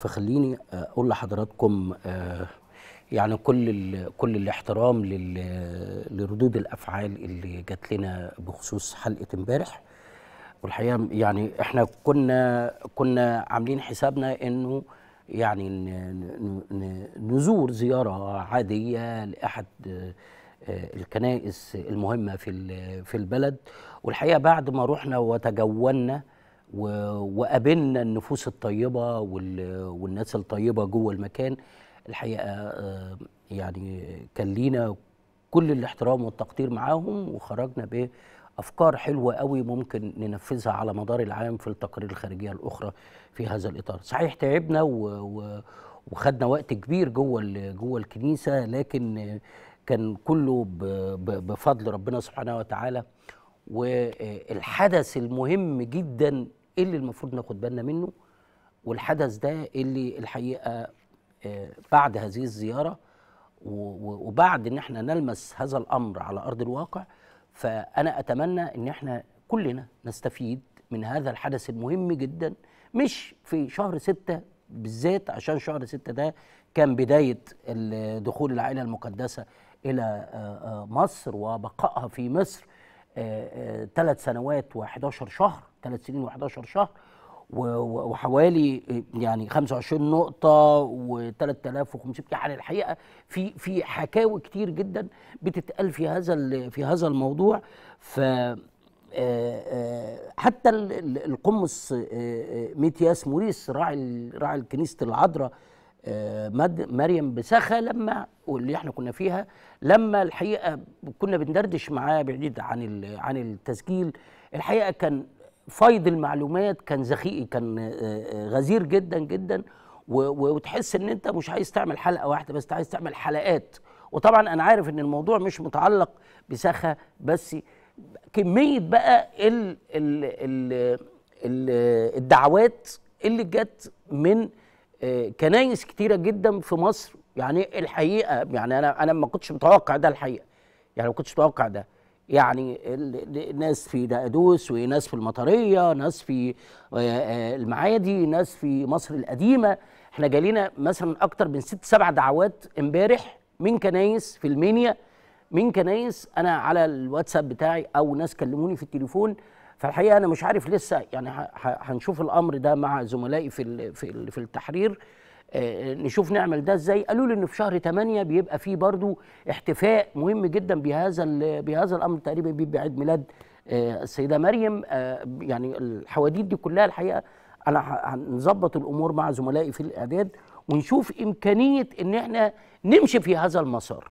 فخليني اقول لحضراتكم آه، يعني كل كل الاحترام لردود الافعال اللي جات لنا بخصوص حلقه امبارح والحقيقه يعني احنا كنا كنا عاملين حسابنا انه يعني نزور زياره عاديه لاحد آه، الكنائس المهمه في في البلد والحقيقه بعد ما رحنا وتجولنا وقابلنا النفوس الطيبه والناس الطيبه جوه المكان الحقيقه آه، يعني كان لينا كل الاحترام والتقدير معاهم وخرجنا بافكار حلوه قوي ممكن ننفذها على مدار العام في التقارير الخارجيه الاخرى في هذا الاطار صحيح تعبنا وخدنا وقت كبير جوه جوه الكنيسه لكن كان كله بفضل ربنا سبحانه وتعالى والحدث المهم جدا ايه اللي المفروض ناخد بالنا منه والحدث ده اللي الحقيقه آه، بعد هذه الزياره وبعد ان احنا نلمس هذا الامر على ارض الواقع فانا اتمنى ان احنا كلنا نستفيد من هذا الحدث المهم جدا مش في شهر ستة بالذات عشان شهر ستة ده كان بداية دخول العائلة المقدسة إلى آه، آه، مصر وبقائها في مصر ثلاث آه، آه، سنوات و11 شهر ثلاث سنين و11 شهر وحوالي آه، يعني 25 نقطة و3500 يعني الحقيقة في في حكاوي كتير جدا بتتقال في هذا في هذا الموضوع ف حتى القمص ميتياس موريس راعي راعي كنيسة العذراء مريم بسخة لما واللي احنا كنا فيها لما الحقيقة كنا بندردش معاه بعيد عن عن التسجيل الحقيقة كان فايض المعلومات كان زخيقي كان آه، آه، غزير جدا جدا وتحس ان انت مش عايز تعمل حلقة واحدة بس عايز تعمل حلقات وطبعا انا عارف ان الموضوع مش متعلق بسخة بس كمية بقى الـ الـ الـ الدعوات اللي جت من كنايس كتيره جدا في مصر يعني الحقيقه يعني انا انا ما كنتش متوقع ده الحقيقه يعني ما كنتش متوقع ده يعني ناس في دقدوس وناس في المطريه ناس في آه، آه، المعادي ناس في مصر القديمه احنا جالينا مثلا اكتر من ست سبع دعوات امبارح من كنايس في المنيا من كنايس انا على الواتساب بتاعي او ناس كلموني في التليفون فالحقيقه انا مش عارف لسه يعني هنشوف الامر ده مع زملائي في في في التحرير آه، نشوف نعمل ده ازاي قالوا لي ان في شهر 8 بيبقى فيه برضو احتفاء مهم جدا بهذا بهذا الامر تقريبا بيبقى عيد ميلاد آه، السيده مريم آه، يعني الحواديت دي كلها الحقيقه انا هنظبط الامور مع زملائي في الاعداد ونشوف امكانيه ان احنا نمشي في هذا المسار